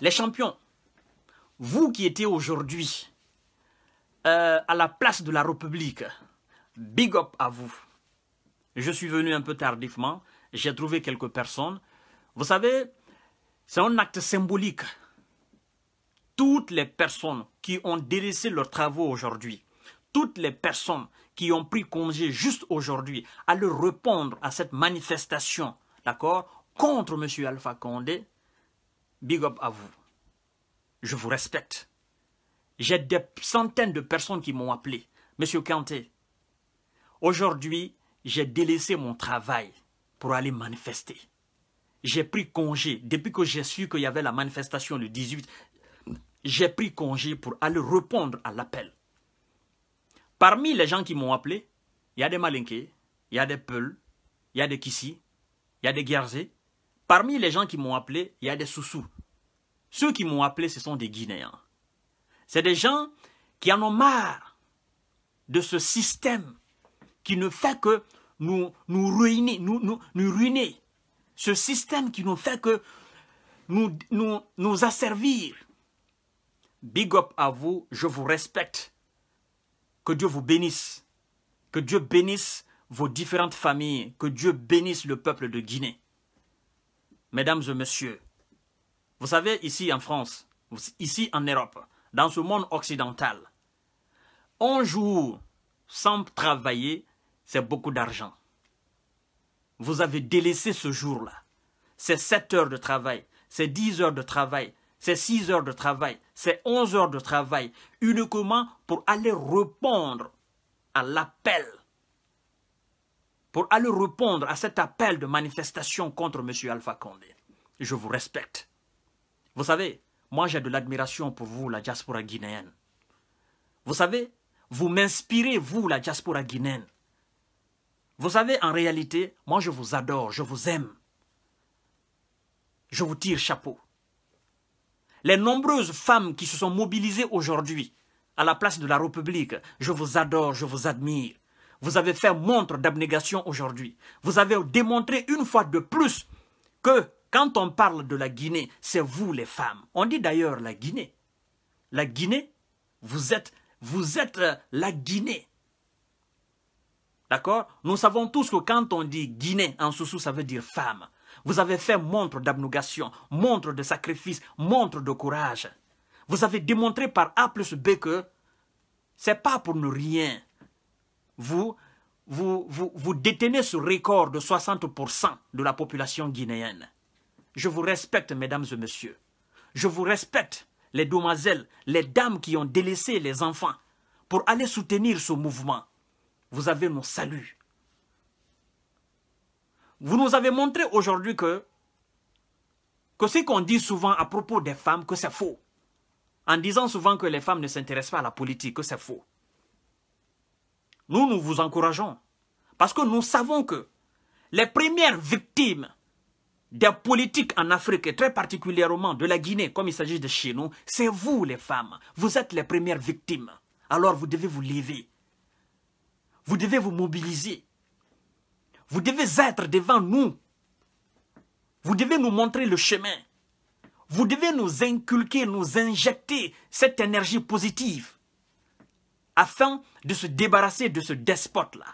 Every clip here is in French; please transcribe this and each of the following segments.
Les champions, vous qui étiez aujourd'hui euh, à la place de la République, big up à vous. Je suis venu un peu tardivement, j'ai trouvé quelques personnes. Vous savez, c'est un acte symbolique. Toutes les personnes qui ont délaissé leurs travaux aujourd'hui, toutes les personnes qui ont pris congé juste aujourd'hui, à leur répondre à cette manifestation, d'accord, contre M. Alpha Condé, big up à vous. Je vous respecte. J'ai des centaines de personnes qui m'ont appelé. Monsieur Kanté, aujourd'hui, j'ai délaissé mon travail pour aller manifester. J'ai pris congé. Depuis que j'ai su qu'il y avait la manifestation le 18, j'ai pris congé pour aller répondre à l'appel. Parmi les gens qui m'ont appelé, il y a des malinqués, il y a des Peuls, il y a des Kissi, il y a des Guerzé. Parmi les gens qui m'ont appelé, il y a des Soussous. Ceux qui m'ont appelé, ce sont des Guinéens. C'est des gens qui en ont marre de ce système qui ne fait que nous, nous ruiner, nous, nous, ruiner. Ce système qui ne fait que nous, nous, nous asservir. Big up à vous, je vous respecte. Que Dieu vous bénisse. Que Dieu bénisse vos différentes familles. Que Dieu bénisse le peuple de Guinée. Mesdames et messieurs, vous savez, ici en France, ici en Europe, dans ce monde occidental, un jour sans travailler, c'est beaucoup d'argent. Vous avez délaissé ce jour-là. C'est 7 heures de travail, c'est 10 heures de travail, c'est 6 heures de travail, c'est 11 heures de travail, uniquement pour aller répondre à l'appel, pour aller répondre à cet appel de manifestation contre M. Alpha Condé. Je vous respecte. Vous savez, moi j'ai de l'admiration pour vous, la diaspora guinéenne. Vous savez, vous m'inspirez, vous, la diaspora guinéenne. Vous savez, en réalité, moi je vous adore, je vous aime. Je vous tire chapeau. Les nombreuses femmes qui se sont mobilisées aujourd'hui à la place de la République, je vous adore, je vous admire. Vous avez fait montre d'abnégation aujourd'hui. Vous avez démontré une fois de plus que quand on parle de la Guinée, c'est vous les femmes. On dit d'ailleurs la Guinée. La Guinée, vous êtes, vous êtes euh, la Guinée. D'accord Nous savons tous que quand on dit Guinée, en Soussou, ça veut dire femme. Vous avez fait montre d'abnégation, montre de sacrifice, montre de courage. Vous avez démontré par A plus B que c'est pas pour ne rien. Vous, vous, vous, vous détenez ce record de 60% de la population guinéenne. Je vous respecte, mesdames et messieurs. Je vous respecte, les demoiselles, les dames qui ont délaissé les enfants pour aller soutenir ce mouvement. Vous avez mon salut. Vous nous avez montré aujourd'hui que, que ce qu'on dit souvent à propos des femmes, que c'est faux. En disant souvent que les femmes ne s'intéressent pas à la politique, que c'est faux. Nous, nous vous encourageons. Parce que nous savons que les premières victimes des politiques en Afrique, et très particulièrement de la Guinée, comme il s'agit de chez nous, c'est vous les femmes. Vous êtes les premières victimes. Alors vous devez vous lever. Vous devez vous mobiliser. Vous devez être devant nous. Vous devez nous montrer le chemin. Vous devez nous inculquer, nous injecter cette énergie positive afin de se débarrasser de ce despote-là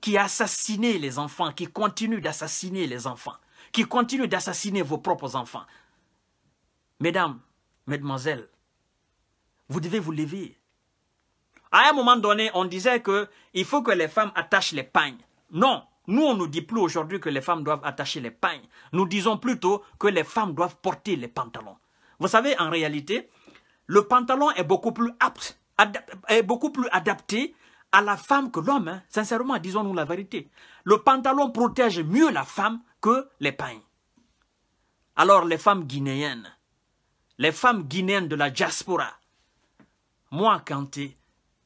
qui a assassiné les enfants, qui continue d'assassiner les enfants qui continuent d'assassiner vos propres enfants. Mesdames, mesdemoiselles, vous devez vous lever. À un moment donné, on disait qu'il faut que les femmes attachent les pagnes. Non, nous, on ne nous dit plus aujourd'hui que les femmes doivent attacher les pagnes. Nous disons plutôt que les femmes doivent porter les pantalons. Vous savez, en réalité, le pantalon est beaucoup plus apte, est beaucoup plus adapté à la femme que l'homme. Hein. Sincèrement, disons-nous la vérité. Le pantalon protège mieux la femme que les pains. Alors les femmes guinéennes, les femmes guinéennes de la diaspora, moi, Kanté,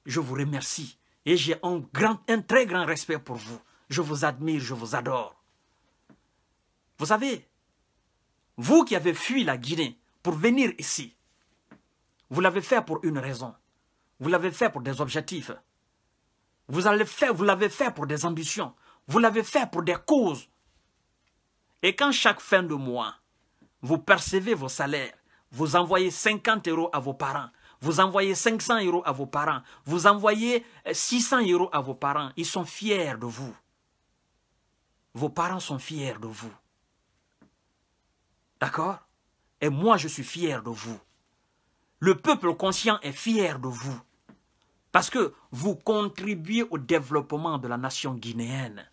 je vous remercie et j'ai un, grand, un très grand respect pour vous. Je vous admire, je vous adore. Vous savez, vous qui avez fui la Guinée pour venir ici, vous l'avez fait pour une raison. Vous l'avez fait pour des objectifs. Vous l'avez fait pour des ambitions. Vous l'avez fait pour des causes et quand chaque fin de mois, vous percevez vos salaires, vous envoyez 50 euros à vos parents, vous envoyez 500 euros à vos parents, vous envoyez 600 euh, euros à vos parents, ils sont fiers de vous. Vos parents sont fiers de vous. D'accord Et moi, je suis fier de vous. Le peuple conscient est fier de vous. Parce que vous contribuez au développement de la nation guinéenne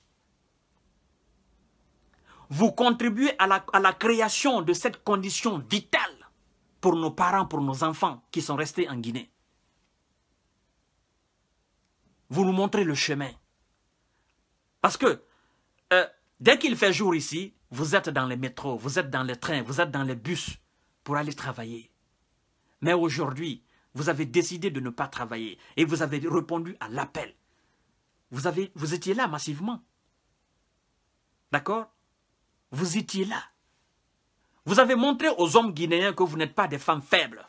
vous contribuez à la, création de cette condition vitale pour nos parents, pour nos enfants qui sont restés en Guinée. Vous nous montrez le chemin. Parce que euh, dès qu'il fait jour ici, vous êtes dans les métros, vous êtes dans les trains, vous êtes dans les bus pour aller travailler. Mais aujourd'hui, vous avez décidé de ne pas travailler et vous avez répondu à l'appel. Vous, vous étiez là massivement. D'accord vous étiez là. Vous avez montré aux hommes guinéens que vous n'êtes pas des femmes faibles,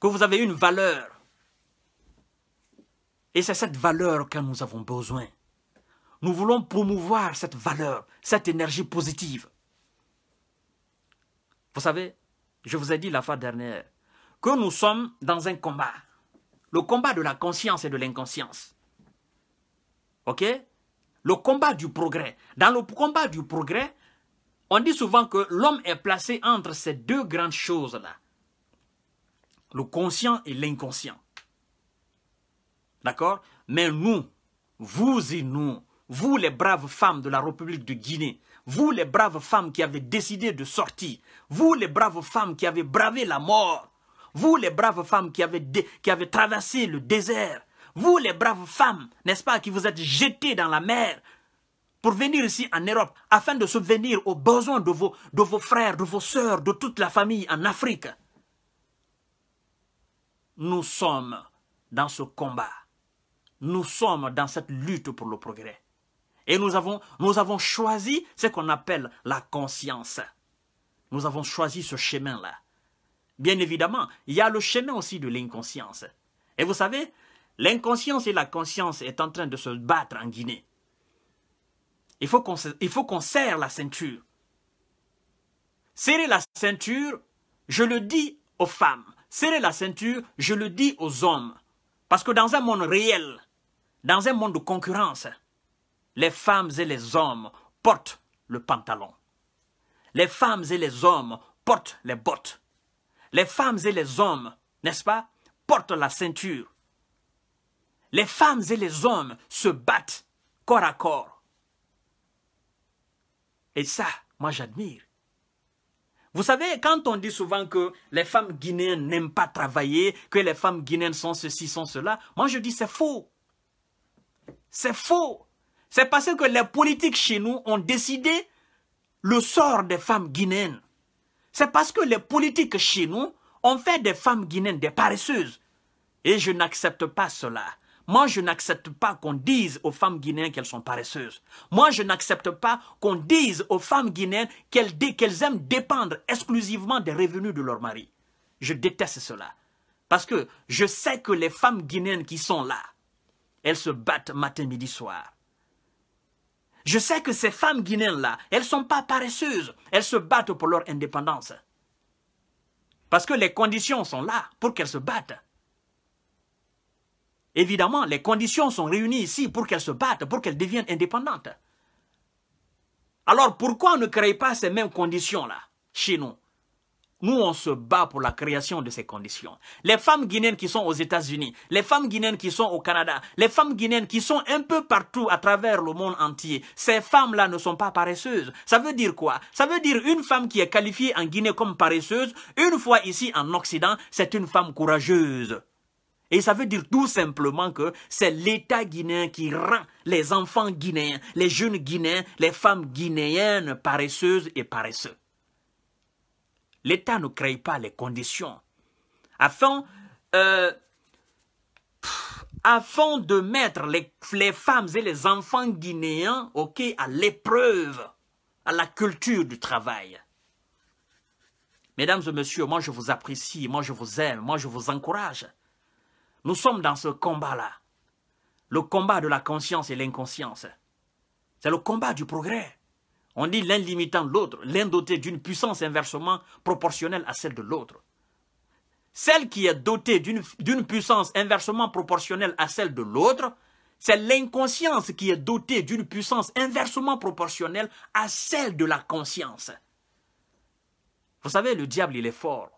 que vous avez une valeur. Et c'est cette valeur que nous avons besoin. Nous voulons promouvoir cette valeur, cette énergie positive. Vous savez, je vous ai dit la fois dernière que nous sommes dans un combat. Le combat de la conscience et de l'inconscience. OK le combat du progrès. Dans le combat du progrès, on dit souvent que l'homme est placé entre ces deux grandes choses-là, le conscient et l'inconscient. D'accord Mais nous, vous et nous, vous les braves femmes de la République de Guinée, vous les braves femmes qui avez décidé de sortir, vous les braves femmes qui avez bravé la mort, vous les braves femmes qui avez, qui avez traversé le désert, vous, les braves femmes, n'est-ce pas, qui vous êtes jetées dans la mer pour venir ici en Europe, afin de subvenir aux besoins de vos, de vos frères, de vos sœurs, de toute la famille en Afrique. Nous sommes dans ce combat. Nous sommes dans cette lutte pour le progrès. Et nous avons, nous avons choisi ce qu'on appelle la conscience. Nous avons choisi ce chemin-là. Bien évidemment, il y a le chemin aussi de l'inconscience. Et vous savez, L'inconscience et la conscience est en train de se battre en Guinée. Il faut qu'on serre la ceinture. Serrer la ceinture, je le dis aux femmes. Serrer la ceinture, je le dis aux hommes. Parce que dans un monde réel, dans un monde de concurrence, les femmes et les hommes portent le pantalon. Les femmes et les hommes portent les bottes. Les femmes et les hommes, n'est-ce pas, portent la ceinture. Les femmes et les hommes se battent corps à corps. Et ça, moi j'admire. Vous savez, quand on dit souvent que les femmes guinéennes n'aiment pas travailler, que les femmes guinéennes sont ceci, sont cela, moi je dis c'est faux. C'est faux. C'est parce que les politiques chez nous ont décidé le sort des femmes guinéennes. C'est parce que les politiques chez nous ont fait des femmes guinéennes des paresseuses. Et je n'accepte pas cela. Moi, je n'accepte pas qu'on dise aux femmes guinéennes qu'elles sont paresseuses. Moi, je n'accepte pas qu'on dise aux femmes guinéennes qu'elles aiment dépendre exclusivement des revenus de leur mari. Je déteste cela. Parce que je sais que les femmes guinéennes qui sont là, elles se battent matin, midi, soir. Je sais que ces femmes guinéennes-là, elles ne sont pas paresseuses. Elles se battent pour leur indépendance. Parce que les conditions sont là pour qu'elles se battent. Évidemment, les conditions sont réunies ici pour qu'elles se battent, pour qu'elles deviennent indépendantes. Alors pourquoi on ne crée pas ces mêmes conditions-là chez nous Nous, on se bat pour la création de ces conditions. Les femmes guinéennes qui sont aux États-Unis, les femmes guinéennes qui sont au Canada, les femmes guinéennes qui sont un peu partout à travers le monde entier, ces femmes-là ne sont pas paresseuses. Ça veut dire quoi Ça veut dire une femme qui est qualifiée en Guinée comme paresseuse, une fois ici en Occident, c'est une femme courageuse. Et ça veut dire tout simplement que c'est l'État guinéen qui rend les enfants guinéens, les jeunes guinéens, les femmes guinéennes paresseuses et paresseux. L'État ne crée pas les conditions afin, euh, afin de mettre les, femmes et les enfants guinéens à l'épreuve, à la culture du travail. Mesdames et messieurs, moi je vous apprécie, moi je vous aime, moi je vous encourage. Nous sommes dans ce combat-là. Le combat de la conscience et l'inconscience. C'est le combat du progrès. On dit l'un limitant l'autre, l'un doté d'une puissance inversement proportionnelle à celle de l'autre. Celle qui est dotée d'une puissance inversement proportionnelle à celle de l'autre, c'est l'inconscience qui est dotée d'une puissance inversement proportionnelle à celle de la conscience. Vous savez, le diable, il est fort.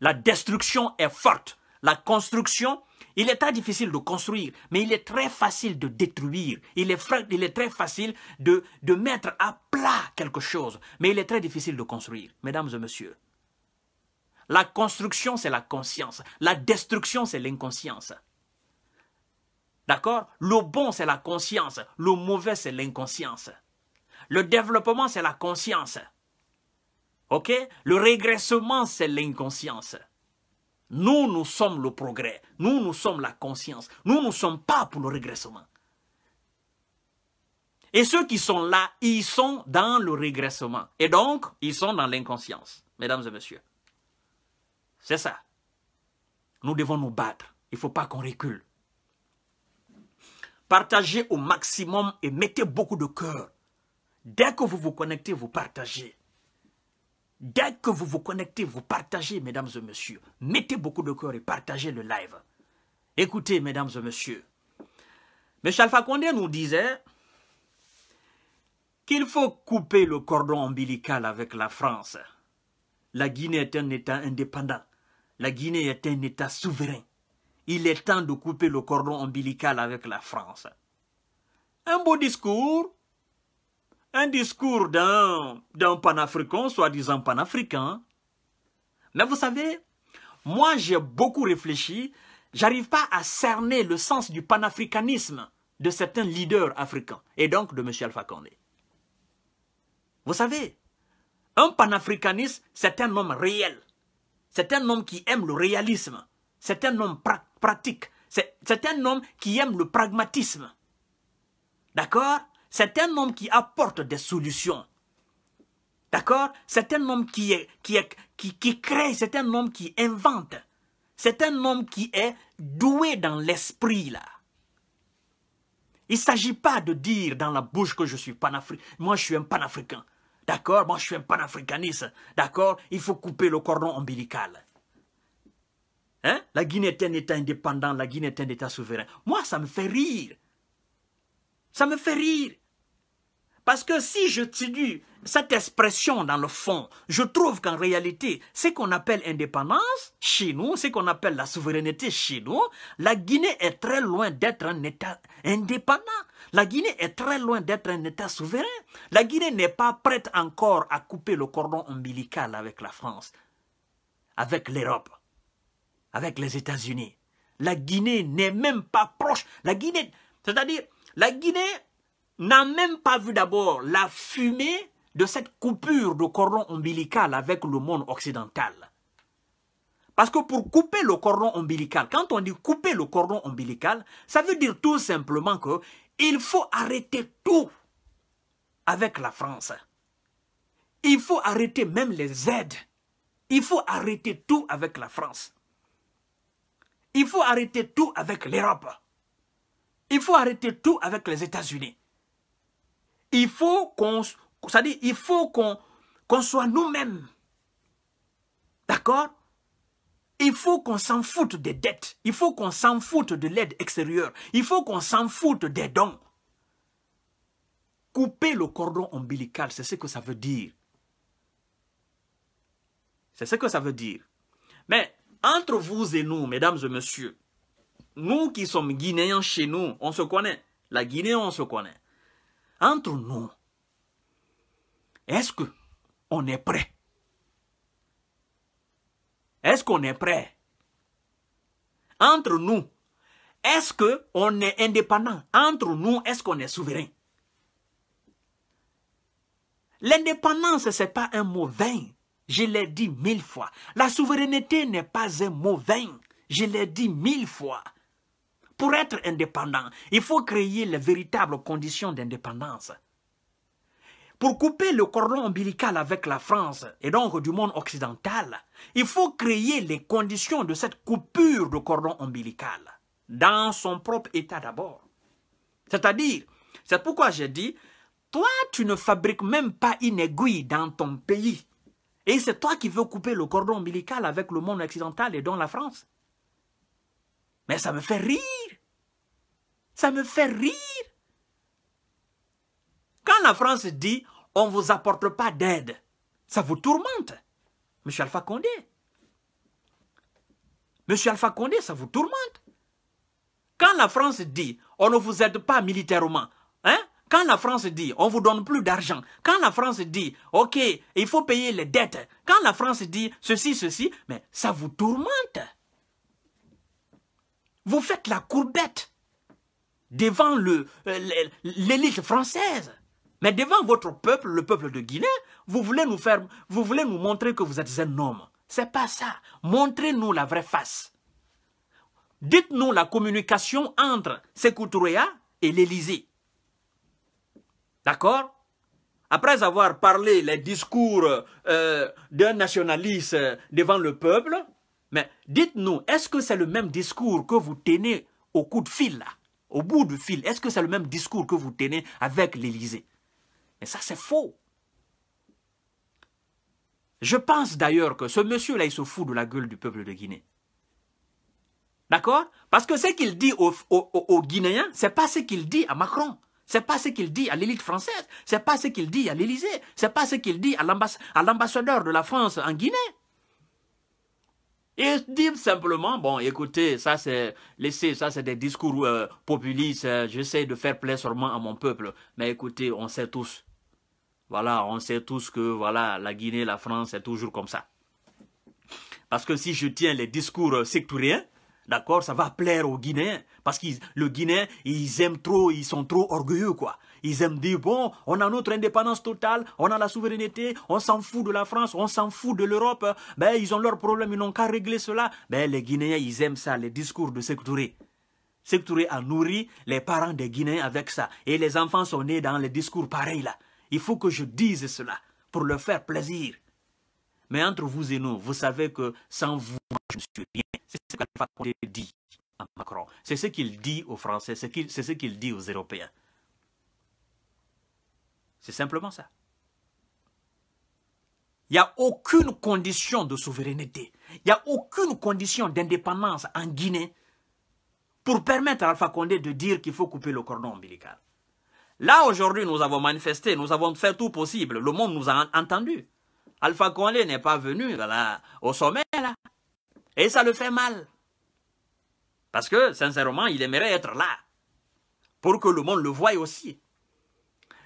La destruction est forte la construction, il est très difficile de construire, mais il est très facile de détruire. Il est, très facile de, de mettre à plat quelque chose, mais il est très difficile de construire, mesdames et messieurs. La construction, c'est la conscience. La destruction, c'est l'inconscience. D'accord Le bon, c'est la conscience. Le mauvais, c'est l'inconscience. Le développement, c'est la conscience. OK Le régressement, c'est l'inconscience. Nous, nous sommes le progrès. Nous, nous sommes la conscience. Nous ne sommes pas pour le régressement. Et ceux qui sont là, ils sont dans le régressement. Et donc, ils sont dans l'inconscience, mesdames et messieurs. C'est ça. Nous devons nous battre. Il ne faut pas qu'on recule. Partagez au maximum et mettez beaucoup de cœur. Dès que vous vous connectez, vous partagez. Dès que vous vous connectez, vous partagez, mesdames et messieurs. Mettez beaucoup de cœur et partagez le live. Écoutez, mesdames et messieurs. M. Alpha nous disait qu'il faut couper le cordon ombilical avec la France. La Guinée est un État indépendant. La Guinée est un État souverain. Il est temps de couper le cordon ombilical avec la France. Un beau discours, un discours d'un, panafricain, soi-disant panafricain. Mais vous savez, moi j'ai beaucoup réfléchi, j'arrive pas à cerner le sens du panafricanisme de certains leaders africains, et donc de M. Alpha Condé. Vous savez, un panafricaniste, c'est un homme réel. C'est un homme qui aime le réalisme. C'est un homme pratique. C'est un homme qui aime le pragmatisme. D'accord c'est un homme qui apporte des solutions. D'accord C'est un homme qui, est, qui, qui, crée, c'est un homme qui invente. C'est un homme qui est doué dans l'esprit, là. Il ne s'agit pas de dire dans la bouche que je suis panafricain. Moi, je suis un panafricain. D'accord Moi, je suis un panafricaniste. D'accord Il faut couper le cordon ombilical. Hein la Guinée est un État indépendant, la Guinée est un État souverain. Moi, ça me fait rire. Ça me fait rire. Parce que si je tue cette expression dans le fond, je trouve qu'en réalité, ce qu'on appelle indépendance chez nous, ce qu'on appelle la souveraineté chez nous, la Guinée est très loin d'être un État indépendant. La Guinée est très loin d'être un État souverain. La Guinée n'est pas prête encore à couper le cordon ombilical avec la France, avec l'Europe, avec les États-Unis. La Guinée n'est même pas proche. La Guinée, c'est-à-dire, la Guinée n'a même pas vu d'abord la fumée de cette coupure de cordon ombilical avec le monde occidental. Parce que pour couper le cordon ombilical, quand on dit couper le cordon ombilical, ça veut dire tout simplement que il faut arrêter tout avec la France. Il faut arrêter même les aides. Il faut arrêter tout avec la France. Il faut arrêter tout avec l'Europe. Il faut arrêter tout avec les États-Unis il faut qu'on il faut qu'on soit nous-mêmes. D'accord Il faut qu'on s'en foute des dettes. Il faut qu'on s'en foute de l'aide extérieure. Il faut qu'on s'en foute des dons. Couper le cordon ombilical, c'est ce que ça veut dire. C'est ce que ça veut dire. Mais entre vous et nous, mesdames et messieurs, nous qui sommes Guinéens chez nous, on se connaît. La Guinée, on se connaît entre nous. Est-ce qu'on est prêt Est-ce qu'on est prêt Entre nous, est-ce qu'on est indépendant Entre nous, est-ce qu'on est souverain L'indépendance, ce n'est pas un mot vain. Je l'ai dit mille fois. La souveraineté n'est pas un mot vain. Je l'ai dit mille fois pour être indépendant, il faut créer les véritables conditions d'indépendance. Pour couper le cordon ombilical avec la France et donc du monde occidental, il faut créer les conditions de cette coupure de cordon ombilical dans son propre état d'abord. C'est-à-dire, c'est pourquoi j'ai dit, toi tu ne fabriques même pas une aiguille dans ton pays. Et c'est toi qui veux couper le cordon ombilical avec le monde occidental et dans la France. Mais ça me fait rire. Ça me fait rire. Quand la France dit « on ne vous apporte pas d'aide », ça vous tourmente. Monsieur Alpha Condé. Monsieur Alpha Condé, ça vous tourmente. Quand la France dit « on ne vous aide pas militairement hein? », quand la France dit « on ne vous donne plus d'argent », quand la France dit « ok, il faut payer les dettes », quand la France dit ceci, ceci, mais ça vous tourmente. Vous faites la courbette devant euh, l'élite française. Mais devant votre peuple, le peuple de Guinée, vous voulez nous faire, vous voulez nous montrer que vous êtes un homme. C'est pas ça. Montrez-nous la vraie face. Dites-nous la communication entre Sekou et l'Élysée. D'accord Après avoir parlé les discours euh, d'un nationaliste devant le peuple, mais dites-nous, est-ce que c'est le même discours que vous tenez au coup de fil là au bout du fil, est-ce que c'est le même discours que vous tenez avec l'Élysée Mais ça, c'est faux. Je pense d'ailleurs que ce monsieur-là, il se fout de la gueule du peuple de Guinée. D'accord Parce que ce qu'il dit aux, Guinéens, ce n'est pas ce qu'il dit à Macron. Ce n'est pas ce qu'il dit à l'élite française. Ce n'est pas ce qu'il dit à l'Élysée. Ce n'est pas ce qu'il dit à l'ambassadeur de la France en Guinée. Et dire simplement, bon, écoutez, ça c'est ça c'est des discours euh, populistes, euh, j'essaie de faire plaisir à mon peuple. Mais écoutez, on sait tous, voilà, on sait tous que voilà, la Guinée, la France, c'est toujours comme ça. Parce que si je tiens les discours secturiens, D'accord Ça va plaire aux Guinéens. Parce que le Guinéen, ils aiment trop, ils sont trop orgueilleux, quoi. Ils aiment dire, bon, on a notre indépendance totale, on a la souveraineté, on s'en fout de la France, on s'en fout de l'Europe. Ben, ils ont leurs problèmes, ils n'ont qu'à régler cela. Ben, les Guinéens, ils aiment ça, les discours de Sektouré. Sektouré a nourri les parents des Guinéens avec ça. Et les enfants sont nés dans les discours pareils, là. Il faut que je dise cela pour leur faire plaisir. Mais entre vous et nous, vous savez que sans vous, je ne suis rien. C'est ce qu'Alpha Condé dit à Macron. C'est ce qu'il dit aux Français, c'est ce qu'il dit aux Européens. C'est simplement ça. Il n'y a aucune condition de souveraineté. Il n'y a aucune condition d'indépendance en Guinée pour permettre à Alpha Condé de dire qu'il faut couper le cordon ombilical. Là, aujourd'hui, nous avons manifesté, nous avons fait tout possible. Le monde nous a entendus. Alpha n'est pas venu au sommet, là. Et ça le fait mal. Parce que, sincèrement, il aimerait être là. Pour que le monde le voie aussi.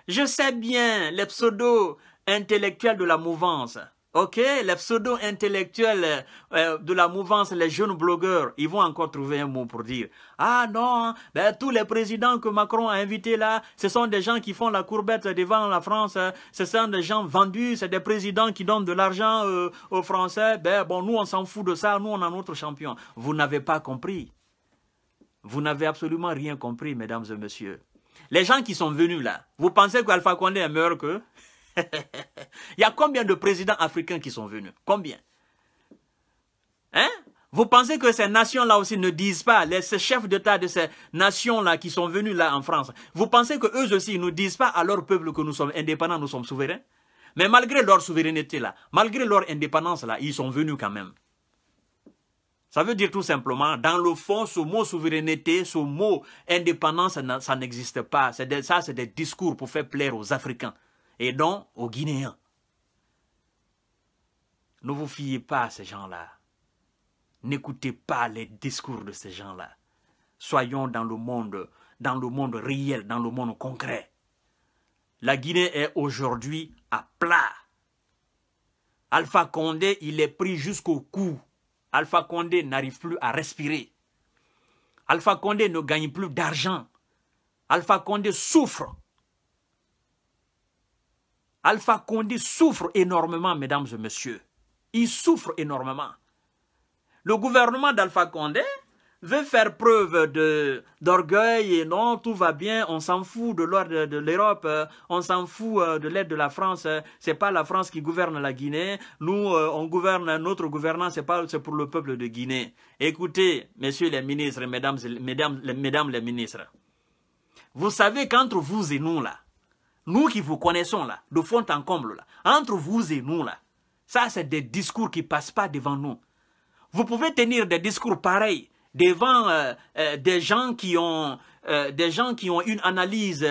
Je sais bien les pseudo-intellectuels de la mouvance OK, les pseudo-intellectuels euh, de la mouvance, les jeunes blogueurs, ils vont encore trouver un mot pour dire « Ah non, hein. ben, tous les présidents que Macron a invités là, ce sont des gens qui font la courbette devant la France, hein. ce sont des gens vendus, c'est des présidents qui donnent de l'argent euh, aux Français. Ben bon, nous on s'en fout de ça, nous on a notre champion. » Vous n'avez pas compris. Vous n'avez absolument rien compris, mesdames et messieurs. Les gens qui sont venus là, vous pensez qu'Alpha Condé est meilleur que Il y a combien de présidents africains qui sont venus Combien Hein Vous pensez que ces nations-là aussi ne disent pas, les, ces chefs d'État de ces nations-là qui sont venus là en France, vous pensez qu'eux aussi ne disent pas à leur peuple que nous sommes indépendants, nous sommes souverains Mais malgré leur souveraineté-là, malgré leur indépendance-là, ils sont venus quand même. Ça veut dire tout simplement, dans le fond, ce mot souveraineté, ce mot indépendance, ça n'existe pas. ça, c'est des discours pour faire plaire aux Africains et donc, aux Guinéens. Ne vous fiez pas à ces gens-là. N'écoutez pas les discours de ces gens-là. Soyons dans le monde, dans le monde réel, dans le monde concret. La Guinée est aujourd'hui à plat. Alpha Condé, il est pris jusqu'au cou. Alpha Condé n'arrive plus à respirer. Alpha Condé ne gagne plus d'argent. Alpha Condé souffre. Alpha Condé souffre énormément, mesdames et messieurs. Il souffre énormément. Le gouvernement d'Alpha Condé veut faire preuve d'orgueil et non, tout va bien, on s'en fout de l'ordre de l'Europe, euh, on s'en fout euh, de l'aide de la France, euh, c'est pas la France qui gouverne la Guinée, nous on gouverne, notre gouvernance, c'est pas pour le peuple de Guinée. Écoutez, messieurs les ministres, mesdames, mesdames, mesdames les ministres, vous savez qu'entre vous et nous là, nous qui vous connaissons là, de fond en comble là, entre vous et nous là, ça c'est des discours qui ne passent pas devant nous. Vous pouvez tenir des discours pareils devant euh, euh, des, gens qui ont, euh, des gens qui ont une analyse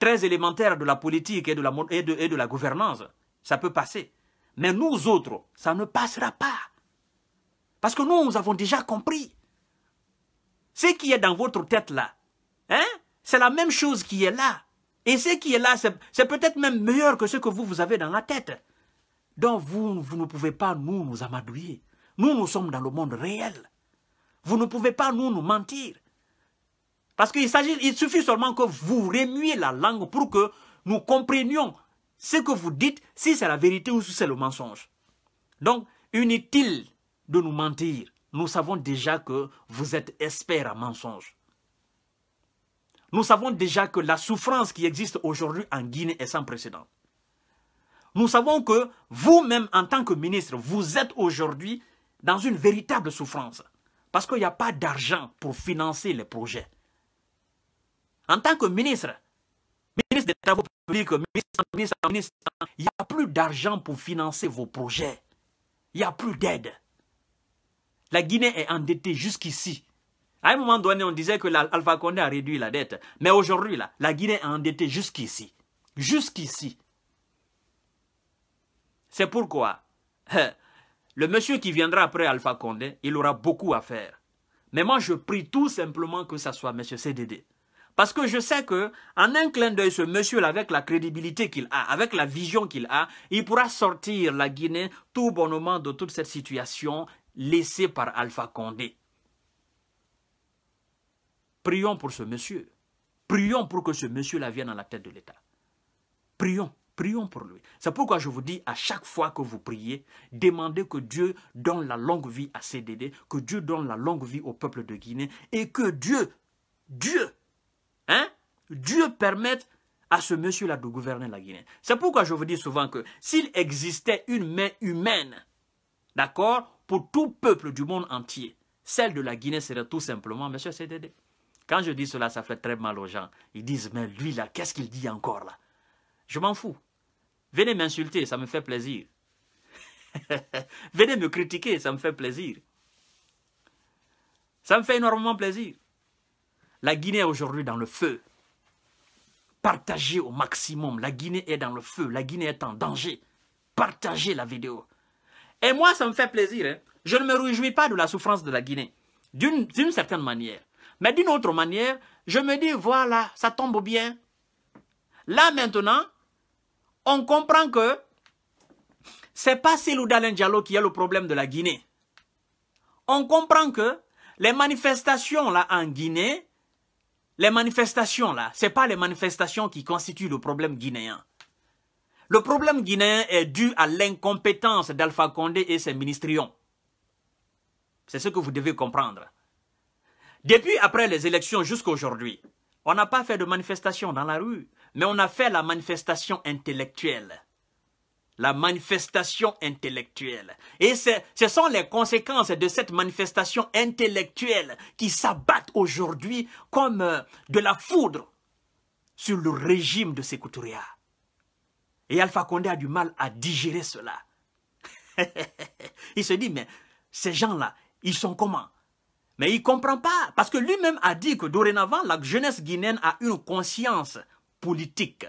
très élémentaire de la politique et de la, et de la gouvernance. Ça peut passer. Mais nous autres, ça ne passera pas. Parce que nous, nous avons déjà compris. Ce qui est dans votre tête là, hein, c'est la même chose qui est là. Et ce qui est là, c'est peut-être même meilleur que ce que vous, vous avez dans la tête. Donc vous, vous ne pouvez pas nous, nous amadouiller. Nous, nous sommes dans le monde réel. Vous ne pouvez pas nous, nous mentir. Parce qu'il s'agit, il suffit seulement que vous remuiez la langue pour que nous comprenions ce que vous dites, si c'est la vérité ou si c'est le mensonge. Donc, inutile de nous mentir. Nous savons déjà que vous êtes experts à mensonge. Nous savons déjà que la souffrance qui existe aujourd'hui en Guinée est sans précédent. Nous savons que vous-même, en tant que ministre, vous êtes aujourd'hui dans une véritable souffrance. Parce qu'il n'y a pas d'argent pour financer les projets. En tant que ministre, ministre des Travaux publics, ministre, il n'y a plus d'argent pour financer vos projets. Il n'y a plus d'aide. La Guinée est endettée jusqu'ici. À un moment donné, on disait que l'Alpha Condé a réduit la dette. Mais aujourd'hui, la Guinée est endettée jusqu'ici. Jusqu'ici. C'est pourquoi le monsieur qui viendra après Alpha Condé, il aura beaucoup à faire. Mais moi, je prie tout simplement que ça soit monsieur CDD. Parce que je sais que, en un clin d'œil, ce monsieur avec la crédibilité qu'il a, avec la vision qu'il a, il pourra sortir la Guinée tout bonnement de toute cette situation laissée par Alpha Condé. Prions pour ce monsieur. Prions pour que ce monsieur-là vienne à la tête de l'État. Prions, prions pour lui. C'est pourquoi je vous dis, à chaque fois que vous priez, demandez que Dieu donne la longue vie à CDD, que Dieu donne la longue vie au peuple de Guinée et que Dieu, Dieu, hein, Dieu permette à ce monsieur-là de gouverner la Guinée. C'est pourquoi je vous dis souvent que s'il existait une main humaine, d'accord, pour tout peuple du monde entier, celle de la Guinée serait tout simplement M. CDD. Quand je dis cela, ça fait très mal aux gens. Ils disent, mais lui là, qu'est-ce qu'il dit encore là Je m'en fous. Venez m'insulter, ça me fait plaisir. Venez me critiquer, ça me fait plaisir. Ça me fait énormément plaisir. La Guinée est aujourd'hui dans le feu. Partagez au maximum. La Guinée est dans le feu. La Guinée est en danger. Partagez la vidéo. Et moi, ça me fait plaisir. Hein. Je ne me réjouis pas de la souffrance de la Guinée. D'une certaine manière. Mais d'une autre manière, je me dis, voilà, ça tombe bien. Là maintenant, on comprend que c'est pas Seloudalen Diallo qui a le problème de la Guinée. On comprend que les manifestations là en Guinée, les manifestations là, c'est pas les manifestations qui constituent le problème guinéen. Le problème guinéen est dû à l'incompétence d'Alpha Condé et ses ministrions. C'est ce que vous devez comprendre. Depuis après les élections jusqu'à aujourd'hui, on n'a pas fait de manifestation dans la rue, mais on a fait la manifestation intellectuelle. La manifestation intellectuelle. Et ce sont les conséquences de cette manifestation intellectuelle qui s'abattent aujourd'hui comme euh, de la foudre sur le régime de Sekouturia. Et Alpha Condé a du mal à digérer cela. Il se dit, mais ces gens-là, ils sont comment mais il ne comprend pas, parce que lui-même a dit que dorénavant, la jeunesse guinéenne a une conscience politique.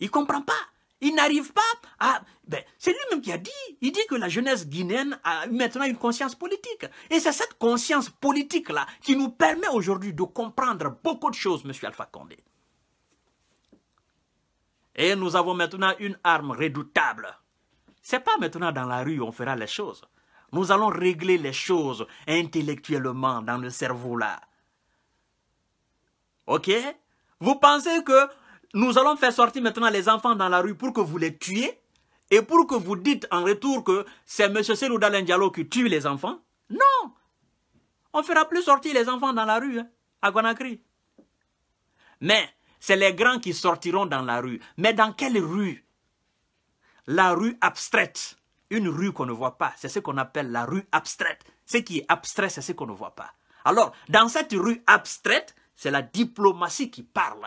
Il ne comprend pas. Il n'arrive pas à... Ben, c'est lui-même qui a dit. Il dit que la jeunesse guinéenne a maintenant une conscience politique. Et c'est cette conscience politique-là qui nous permet aujourd'hui de comprendre beaucoup de choses, M. Alpha Condé. Et nous avons maintenant une arme redoutable. C'est pas maintenant dans la rue on fera les choses. Nous allons régler les choses intellectuellement dans le cerveau là. Ok Vous pensez que nous allons faire sortir maintenant les enfants dans la rue pour que vous les tuiez et pour que vous dites en retour que c'est M. Selou Diallo qui tue les enfants Non On ne fera plus sortir les enfants dans la rue hein, à Guanacri. Mais c'est les grands qui sortiront dans la rue. Mais dans quelle rue La rue abstraite une rue qu'on ne voit pas, c'est ce qu'on appelle la rue abstraite. Ce qui est abstrait, c'est ce qu'on ne voit pas. Alors, dans cette rue abstraite, c'est la diplomatie qui parle.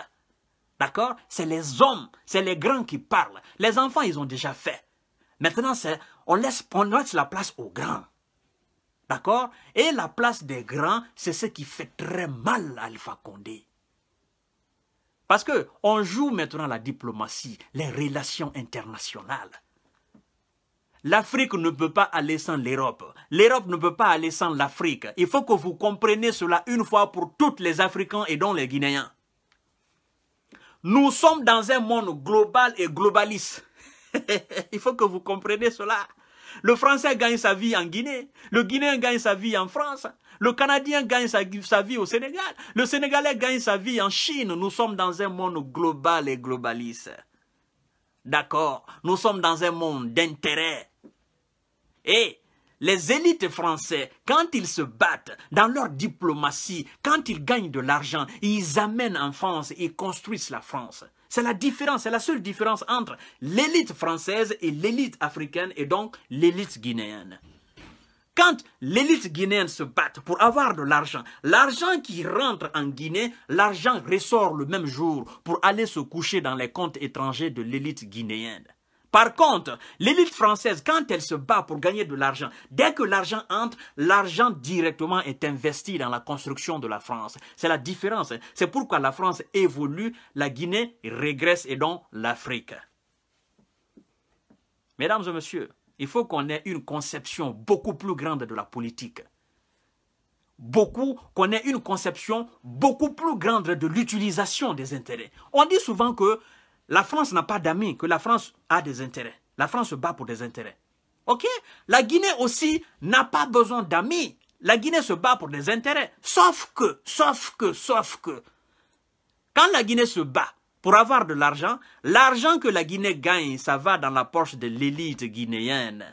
D'accord C'est les hommes, c'est les grands qui parlent. Les enfants, ils ont déjà fait. Maintenant, on laisse, prendre la place aux grands. D'accord Et la place des grands, c'est ce qui fait très mal à Alpha Condé. Parce que on joue maintenant la diplomatie, les relations internationales. L'Afrique ne peut pas aller sans l'Europe. L'Europe ne peut pas aller sans l'Afrique. Il faut que vous compreniez cela une fois pour toutes les Africains et dont les Guinéens. Nous sommes dans un monde global et globaliste. Il faut que vous compreniez cela. Le Français gagne sa vie en Guinée, le Guinéen gagne sa vie en France, le Canadien gagne sa, sa, vie au Sénégal, le Sénégalais gagne sa vie en Chine. Nous sommes dans un monde global et globaliste. D'accord Nous sommes dans un monde d'intérêt. Et les élites françaises, quand ils se battent dans leur diplomatie, quand ils gagnent de l'argent, ils amènent en France, ils construisent la France. C'est la différence, c'est la seule différence entre l'élite française et l'élite africaine et donc l'élite guinéenne. Quand l'élite guinéenne se bat pour avoir de l'argent, l'argent qui rentre en Guinée, l'argent ressort le même jour pour aller se coucher dans les comptes étrangers de l'élite guinéenne. Par contre, l'élite française, quand elle se bat pour gagner de l'argent, dès que l'argent entre, l'argent directement est investi dans la construction de la France. C'est la différence. C'est pourquoi la France évolue, la Guinée régresse et donc l'Afrique. Mesdames et messieurs, il faut qu'on ait une conception beaucoup plus grande de la politique. Beaucoup, qu'on ait une conception beaucoup plus grande de l'utilisation des intérêts. On dit souvent que la France n'a pas d'amis, que la France a des intérêts. La France se bat pour des intérêts. OK La Guinée aussi n'a pas besoin d'amis. La Guinée se bat pour des intérêts. Sauf que, sauf que, sauf que, quand la Guinée se bat pour avoir de l'argent, l'argent que la Guinée gagne, ça va dans la poche de l'élite guinéenne,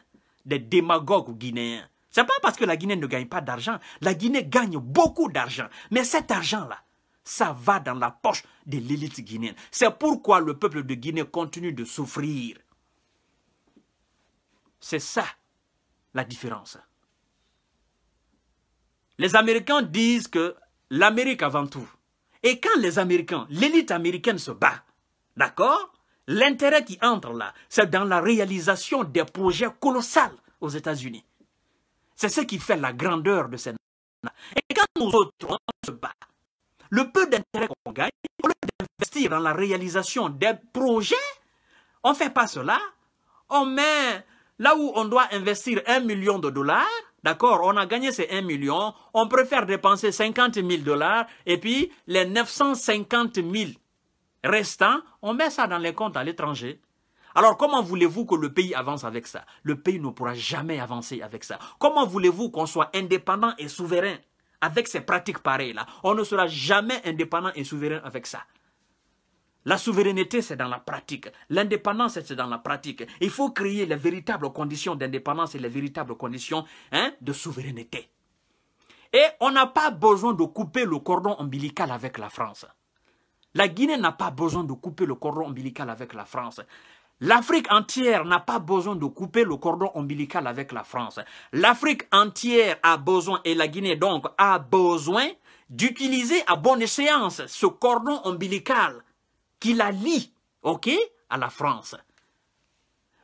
des démagogues guinéens. C'est pas parce que la Guinée ne gagne pas d'argent. La Guinée gagne beaucoup d'argent. Mais cet argent-là, ça va dans la poche de l'élite guinéenne. C'est pourquoi le peuple de Guinée continue de souffrir. C'est ça la différence. Les Américains disent que l'Amérique avant tout, et quand les Américains, l'élite américaine se bat, d'accord L'intérêt qui entre là, c'est dans la réalisation des projets colossaux aux États-Unis. C'est ce qui fait la grandeur de ces nations. Et quand nous autres, on se bat, le peu d'intérêt qu'on gagne, au lieu d'investir dans la réalisation des projets, on ne fait pas cela. On met là où on doit investir un million de dollars, D'accord, on a gagné ces 1 million, on préfère dépenser 50 000 dollars et puis les 950 000 restants, on met ça dans les comptes à l'étranger. Alors comment voulez-vous que le pays avance avec ça Le pays ne pourra jamais avancer avec ça. Comment voulez-vous qu'on soit indépendant et souverain avec ces pratiques pareilles-là On ne sera jamais indépendant et souverain avec ça. La souveraineté, c'est dans la pratique. L'indépendance, c'est dans la pratique. Il faut créer les véritables conditions d'indépendance et les véritables conditions hein, de souveraineté. Et on n'a pas besoin de couper le cordon ombilical avec la France. La Guinée n'a pas besoin de couper le cordon ombilical avec la France. L'Afrique entière n'a pas besoin de couper le cordon ombilical avec la France. L'Afrique entière a besoin, et la Guinée donc, a besoin d'utiliser à bonne échéance ce cordon ombilical qui la lie, ok, à la France.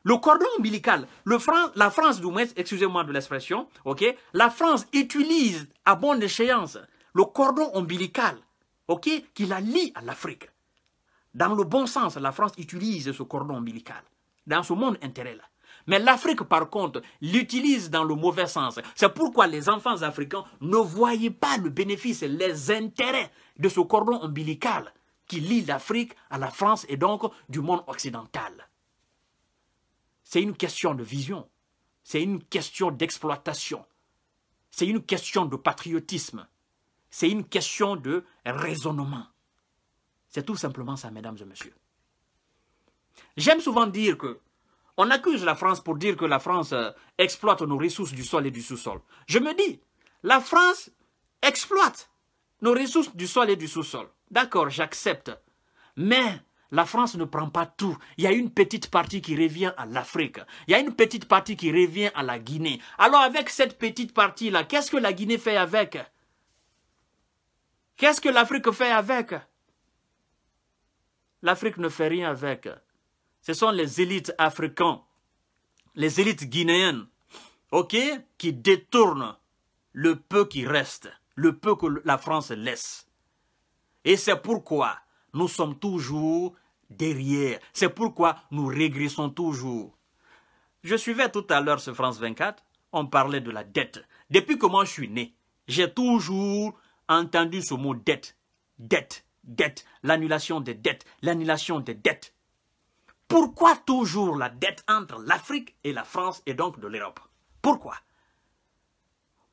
Le cordon ombilical, la France, excusez-moi de l'expression, ok, la France utilise à bonne échéance le cordon ombilical, ok, qui la lie à l'Afrique. Dans le bon sens, la France utilise ce cordon ombilical, dans ce monde intérêt-là. Mais l'Afrique, par contre, l'utilise dans le mauvais sens. C'est pourquoi les enfants africains ne voyaient pas le bénéfice, les intérêts de ce cordon ombilical qui lie l'Afrique à la France et donc du monde occidental. C'est une question de vision, c'est une question d'exploitation, c'est une question de patriotisme, c'est une question de raisonnement. C'est tout simplement ça, mesdames et messieurs. J'aime souvent dire que on accuse la France pour dire que la France euh, exploite nos ressources du sol et du sous-sol. Je me dis, la France exploite nos ressources du sol et du sous-sol. D'accord, j'accepte. Mais la France ne prend pas tout. Il y a une petite partie qui revient à l'Afrique. Il y a une petite partie qui revient à la Guinée. Alors avec cette petite partie-là, qu'est-ce que la Guinée fait avec Qu'est-ce que l'Afrique fait avec L'Afrique ne fait rien avec. Ce sont les élites africaines, les élites guinéennes, ok, qui détournent le peu qui reste, le peu que la France laisse. Et c'est pourquoi nous sommes toujours derrière. C'est pourquoi nous régressons toujours. Je suivais tout à l'heure ce France 24. On parlait de la dette. Depuis que moi je suis né, j'ai toujours entendu ce mot dette. Dette, dette, l'annulation des dettes, l'annulation des dettes. Pourquoi toujours la dette entre l'Afrique et la France et donc de l'Europe Pourquoi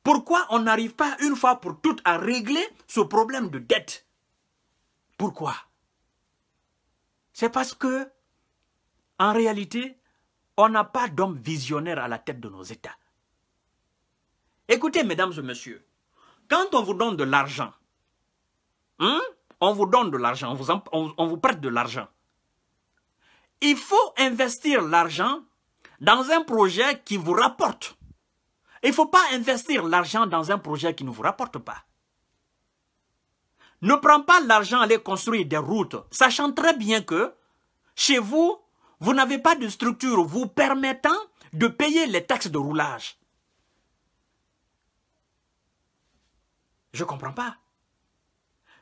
Pourquoi on n'arrive pas une fois pour toutes à régler ce problème de dette pourquoi C'est parce que, en réalité, on n'a pas d'homme visionnaire à la tête de nos États. Écoutez, mesdames et messieurs, quand on vous donne de l'argent, hein, on vous donne de l'argent, on vous, on vous prête de l'argent, il faut investir l'argent dans un projet qui vous rapporte. Il ne faut pas investir l'argent dans un projet qui ne vous rapporte pas. Ne prends pas l'argent à aller construire des routes, sachant très bien que chez vous, vous n'avez pas de structure vous permettant de payer les taxes de roulage. Je ne comprends pas.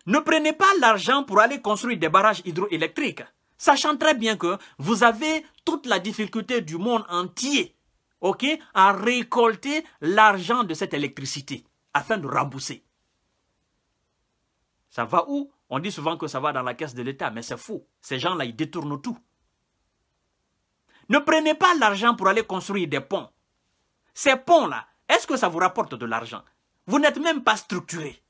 Ne prenez pas l'argent pour aller construire des barrages hydroélectriques, sachant très bien que vous avez toute la difficulté du monde entier ok, à récolter l'argent de cette électricité afin de rembourser. Ça va où On dit souvent que ça va dans la caisse de l'État, mais c'est faux. Ces gens-là, ils détournent tout. Ne prenez pas l'argent pour aller construire des ponts. Ces ponts-là, est-ce que ça vous rapporte de l'argent Vous n'êtes même pas structuré.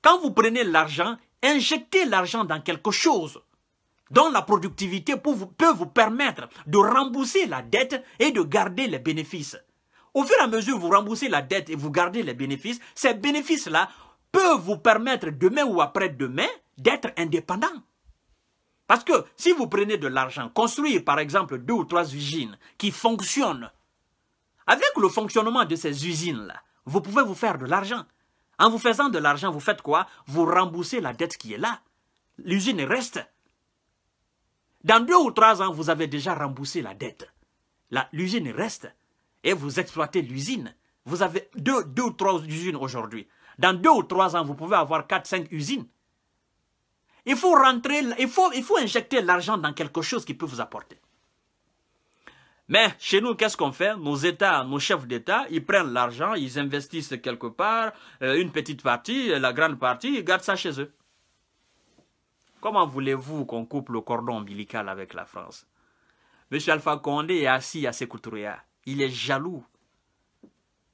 Quand vous prenez l'argent, injectez l'argent dans quelque chose dont la productivité peut vous, permettre de rembourser la dette et de garder les bénéfices. Au fur et à mesure, vous remboursez la dette et vous gardez les bénéfices. Ces bénéfices-là, peut vous permettre demain ou après-demain d'être indépendant. Parce que si vous prenez de l'argent, construire par exemple deux ou trois usines qui fonctionnent, avec le fonctionnement de ces usines-là, vous pouvez vous faire de l'argent. En vous faisant de l'argent, vous faites quoi Vous remboursez la dette qui est là. L'usine reste. Dans deux ou trois ans, vous avez déjà remboursé la dette. L'usine reste. Et vous exploitez l'usine. Vous avez deux, deux ou trois usines aujourd'hui. Dans deux ou trois ans, vous pouvez avoir quatre, cinq usines. Il faut rentrer, il faut, il faut injecter l'argent dans quelque chose qui peut vous apporter. Mais chez nous, qu'est-ce qu'on fait Nos États, nos chefs d'État, ils prennent l'argent, ils investissent quelque part, euh, une petite partie, la grande partie, ils gardent ça chez eux. Comment voulez-vous qu'on coupe le cordon ombilical avec la France Monsieur Alpha Condé est assis à Sekou Il est jaloux.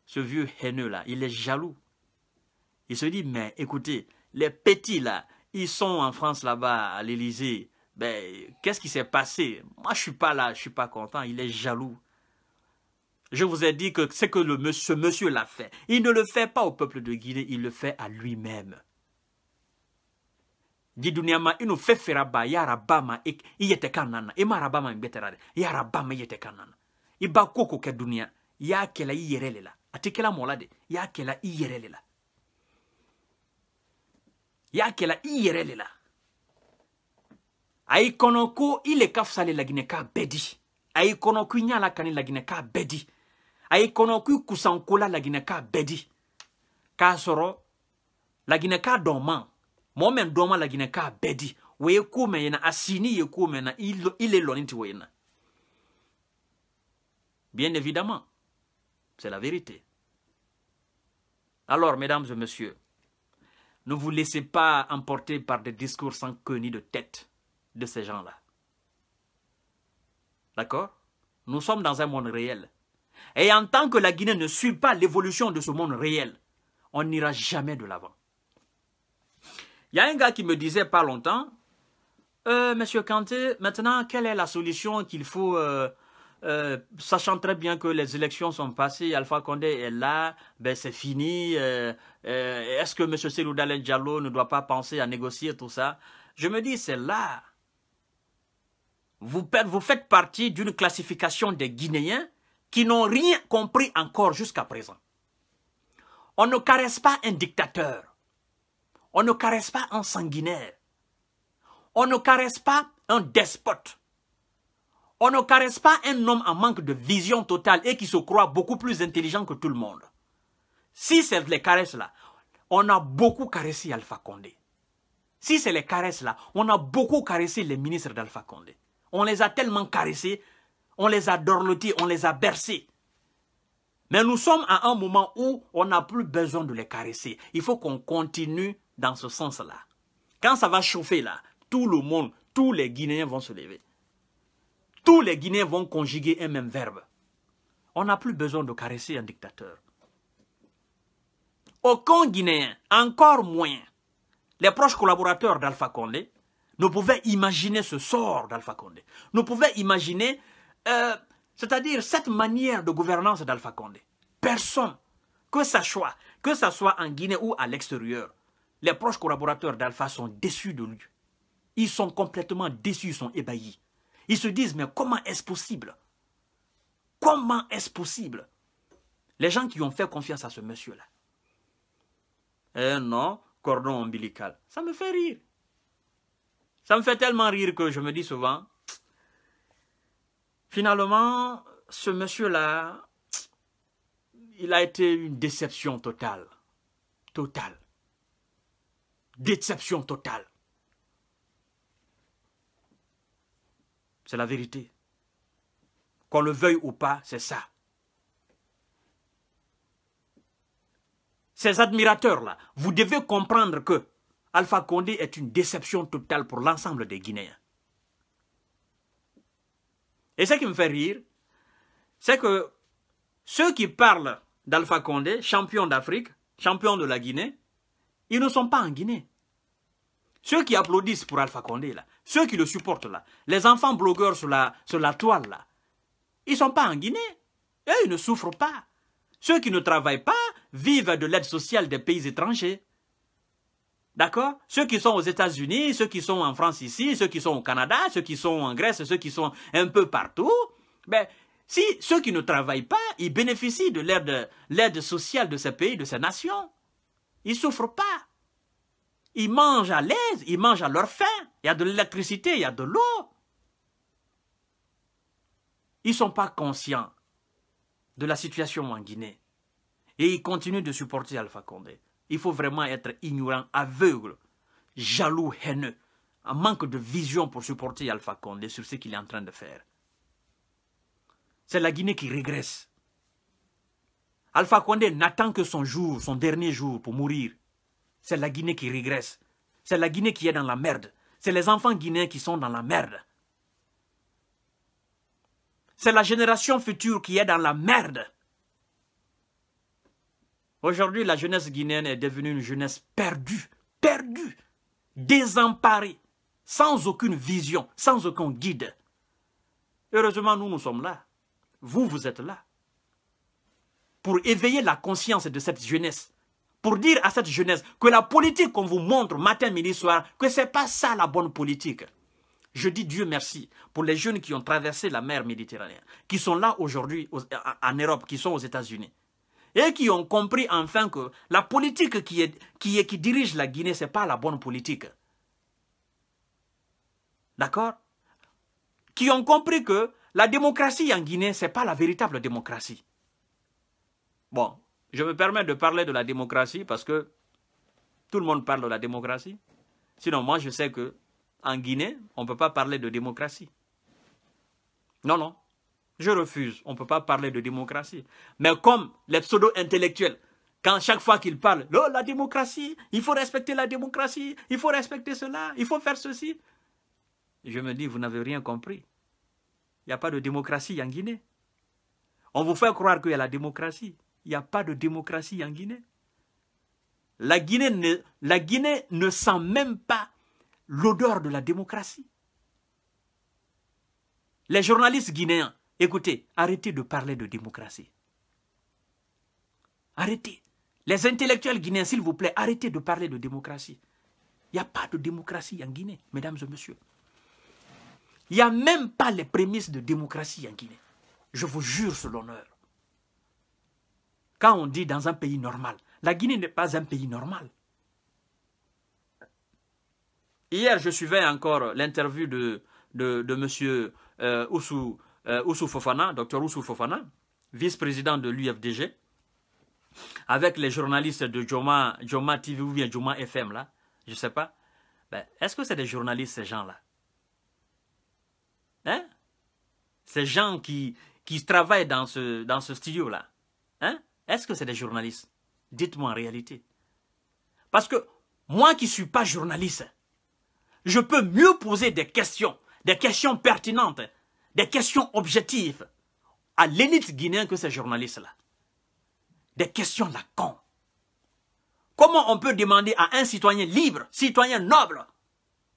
Ce vieux haineux-là, il est jaloux. Il se dit, mais écoutez, les petits là, ils sont en France là-bas, à l'Élysée. Ben, qu'est-ce qui s'est passé Moi, je ne suis pas là, je ne suis pas content. Il est jaloux. Je vous ai dit que c'est que le, ce monsieur l'a fait. Il ne le fait pas au peuple de Guinée, il le fait à lui-même. Dit il nous fait faire yarabama, il y kanana, et marabama, il un yarabama, il un kanana. Il bat koko ke a ya kela il yerele la. un molade, ya kela a la y'a la i ile la a ko i le ka guineka le nyala bɛɛ la a la ka bedi. Aikonoku kusankola laginɛka bɛɛ k'a bedi. laginɛka ma mɔɔ yena asini na bien évidemment c'est la vérité alors mesdames et messieurs ne vous laissez pas emporter par des discours sans queue ni de tête de ces gens-là. D'accord Nous sommes dans un monde réel. Et en tant que la Guinée ne suit pas l'évolution de ce monde réel, on n'ira jamais de l'avant. Il y a un gars qui me disait pas longtemps, euh, Monsieur Kanté, maintenant, quelle est la solution qu'il faut euh, euh, sachant très bien que les élections sont passées, Alpha Condé est là, ben c'est fini. Euh, euh, est-ce que M. Selou Diallo ne doit pas penser à négocier tout ça Je me dis, c'est là. Vous, vous faites partie d'une classification des Guinéens qui n'ont rien compris encore jusqu'à présent. On ne caresse pas un dictateur. On ne caresse pas un sanguinaire. On ne caresse pas un despote. On ne caresse pas un homme en manque de vision totale et qui se croit beaucoup plus intelligent que tout le monde. Si c'est les caresses-là, on a beaucoup caressé Alpha Condé. Si c'est les caresses-là, on a beaucoup caressé les ministres d'Alpha Condé. On les a tellement caressés, on les a dorlotés, on les a bercés. Mais nous sommes à un moment où on n'a plus besoin de les caresser. Il faut qu'on continue dans ce sens-là. Quand ça va chauffer là, tout le monde, tous les Guinéens vont se lever tous les Guinéens vont conjuguer un même verbe. On n'a plus besoin de caresser un dictateur. Aucun Guinéen, encore moins les proches collaborateurs d'Alpha Condé, ne pouvaient imaginer ce sort d'Alpha Condé. Ne pouvaient imaginer, euh, c'est-à-dire cette manière de gouvernance d'Alpha Condé. Personne, que ce soit, que ça soit en Guinée ou à l'extérieur, les proches collaborateurs d'Alpha sont déçus de lui. Ils sont complètement déçus, ils sont ébahis. Ils se disent, mais comment est-ce possible Comment est-ce possible Les gens qui ont fait confiance à ce monsieur-là. Eh non, cordon ombilical. Ça me fait rire. Ça me fait tellement rire que je me dis souvent, finalement, ce monsieur-là, il a été une déception totale. Totale. Déception totale. C'est la vérité. Qu'on le veuille ou pas, c'est ça. Ces admirateurs-là, vous devez comprendre que Alpha Condé est une déception totale pour l'ensemble des Guinéens. Et ce qui me fait rire, c'est que ceux qui parlent d'Alpha Condé, champion d'Afrique, champion de la Guinée, ils ne sont pas en Guinée. Ceux qui applaudissent pour Alpha Condé, là, ceux qui le supportent, là, les enfants blogueurs sur la, sur la toile, là, ils ne sont pas en Guinée. Eux, ils ne souffrent pas. Ceux qui ne travaillent pas vivent de l'aide sociale des pays étrangers. D'accord Ceux qui sont aux États-Unis, ceux qui sont en France ici, ceux qui sont au Canada, ceux qui sont en Grèce, ceux qui sont un peu partout, ben, si ceux qui ne travaillent pas, ils bénéficient de l'aide sociale de ces pays, de ces nations. Ils ne souffrent pas. Ils mangent à l'aise, ils mangent à leur faim. Il y a de l'électricité, il y a de l'eau. Ils ne sont pas conscients de la situation en Guinée. Et ils continuent de supporter Alpha Condé. Il faut vraiment être ignorant, aveugle, jaloux, haineux, Un manque de vision pour supporter Alpha Condé sur ce qu'il est en train de faire. C'est la Guinée qui régresse. Alpha Condé n'attend que son jour, son dernier jour pour mourir. C'est la Guinée qui régresse. C'est la Guinée qui est dans la merde. C'est les enfants guinéens qui sont dans la merde. C'est la génération future qui est dans la merde. Aujourd'hui, la jeunesse guinéenne est devenue une jeunesse perdue, perdue, désemparée, sans aucune vision, sans aucun guide. Heureusement, nous, nous sommes là. Vous, vous êtes là. Pour éveiller la conscience de cette jeunesse pour dire à cette jeunesse que la politique qu'on vous montre matin, midi, soir, que ce n'est pas ça la bonne politique. Je dis Dieu merci pour les jeunes qui ont traversé la mer Méditerranée, qui sont là aujourd'hui en Europe, qui sont aux États-Unis, et qui ont compris enfin que la politique qui, est, qui, est, qui dirige la Guinée, ce n'est pas la bonne politique. D'accord Qui ont compris que la démocratie en Guinée, ce n'est pas la véritable démocratie. Bon, je me permets de parler de la démocratie parce que tout le monde parle de la démocratie. Sinon, moi, je sais que en Guinée, on ne peut pas parler de démocratie. Non, non. Je refuse. On ne peut pas parler de démocratie. Mais comme les pseudo-intellectuels, quand chaque fois qu'ils parlent, oh, la démocratie, il faut respecter la démocratie, il faut respecter cela, il faut faire ceci. Je me dis, vous n'avez rien compris. Il n'y a pas de démocratie en Guinée. On vous fait croire qu'il y a la démocratie. Il n'y a pas de démocratie en Guinée. La Guinée ne, la ne sent même pas l'odeur de la démocratie. Les journalistes guinéens, écoutez, arrêtez de parler de démocratie. Arrêtez. Les intellectuels guinéens, s'il vous plaît, arrêtez de parler de démocratie. Il n'y a pas de démocratie en Guinée, mesdames et messieurs. Il n'y a même pas les prémices de démocratie en Guinée. Je vous jure sur l'honneur. Quand on dit dans un pays normal, la Guinée n'est pas un pays normal. Hier, je suivais encore l'interview de, de, M. Euh, Ousou euh, Oussou, Fofana, Dr Oussou Fofana, vice-président de l'UFDG, avec les journalistes de Joma, TV ou bien Joma FM, là, je ne sais pas. Ben, est-ce que c'est des journalistes, ces gens-là Hein Ces gens qui, qui travaillent dans ce, dans ce studio-là est-ce que c'est des journalistes Dites-moi en réalité. Parce que moi qui ne suis pas journaliste, je peux mieux poser des questions, des questions pertinentes, des questions objectives à l'élite guinéenne que ces journalistes-là. Des questions la con. Comment on peut demander à un citoyen libre, citoyen noble,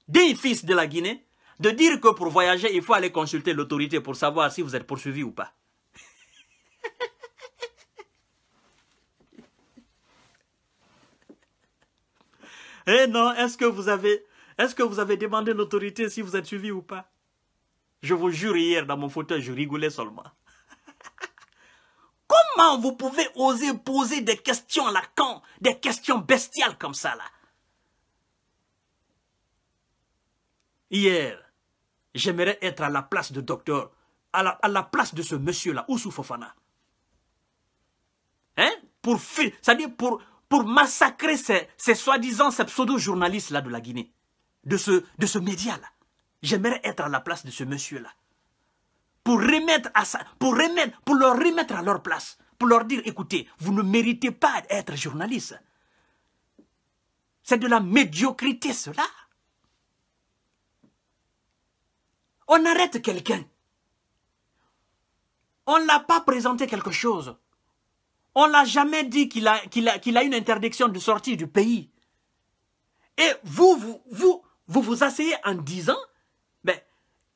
d'un fils de la Guinée, de dire que pour voyager, il faut aller consulter l'autorité pour savoir si vous êtes poursuivi ou pas Eh non, est-ce que vous avez, est-ce que vous avez demandé l'autorité si vous êtes suivi ou pas Je vous jure, hier, dans mon fauteuil, je rigolais seulement. Comment vous pouvez oser poser des questions là, quand Des questions bestiales comme ça là Hier, j'aimerais être à la place de docteur, à la, place de ce monsieur là, Oussou Fofana. Hein Pour, ça dire pour, pour massacrer ces, soi-disant, ces pseudo-journalistes-là de la Guinée, de ce, de ce média-là. J'aimerais être à la place de ce monsieur-là. Pour remettre, à sa, pour, remettre, pour leur remettre à leur place. Pour leur dire, écoutez, vous ne méritez pas d'être journaliste. C'est de la médiocrité, cela. On arrête quelqu'un. On n'a pas présenté quelque chose. On l'a jamais dit qu'il a, qu'il a, une interdiction de sortie du pays. Et vous, vous, vous, vous vous asseyez en disant, mais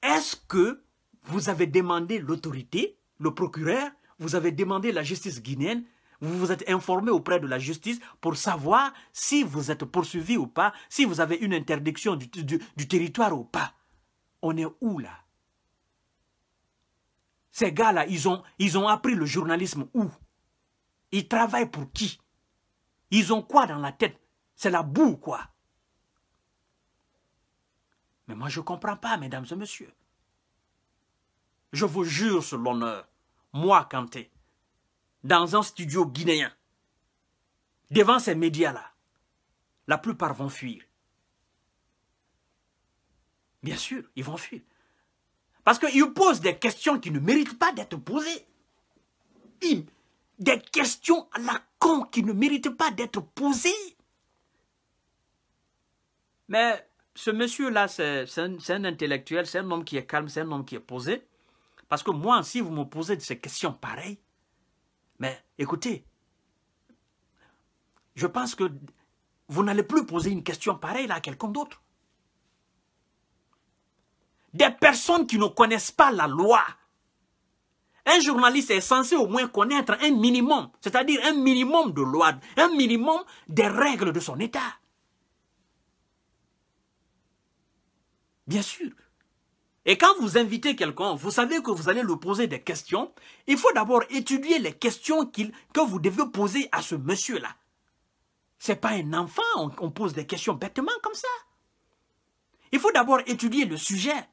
est-ce que vous avez demandé l'autorité, le procureur, vous avez demandé la justice guinéenne, vous vous êtes informé auprès de la justice pour savoir si vous êtes poursuivi ou pas, si vous avez une interdiction du, territoire ou pas. On est où là Ces gars-là, ils ont, ils ont appris le journalisme où ils travaillent pour qui Ils ont quoi dans la tête C'est la boue, quoi. Mais moi, je ne comprends pas, mesdames et messieurs. Je vous jure sur l'honneur, moi, Kanté, dans un studio guinéen, devant ces médias-là, la plupart vont fuir. Bien sûr, ils vont fuir. Parce qu'ils posent des questions qui ne méritent pas d'être posées des questions à la con qui ne méritent pas d'être posées. Mais ce monsieur-là, c'est un, intellectuel, c'est un homme qui est calme, c'est un homme qui est posé. Parce que moi, si vous me posez ces questions pareilles, mais écoutez, je pense que vous n'allez plus poser une question pareille à quelqu'un d'autre. Des personnes qui ne connaissent pas la loi, un journaliste est censé au moins connaître un minimum, c'est-à-dire un minimum de loi, un minimum des règles de son État. Bien sûr. Et quand vous invitez quelqu'un, vous savez que vous allez lui poser des questions. Il faut d'abord étudier les questions que vous devez poser à ce monsieur-là. Ce n'est pas un enfant, on pose des questions bêtement comme ça. Il faut d'abord étudier le sujet.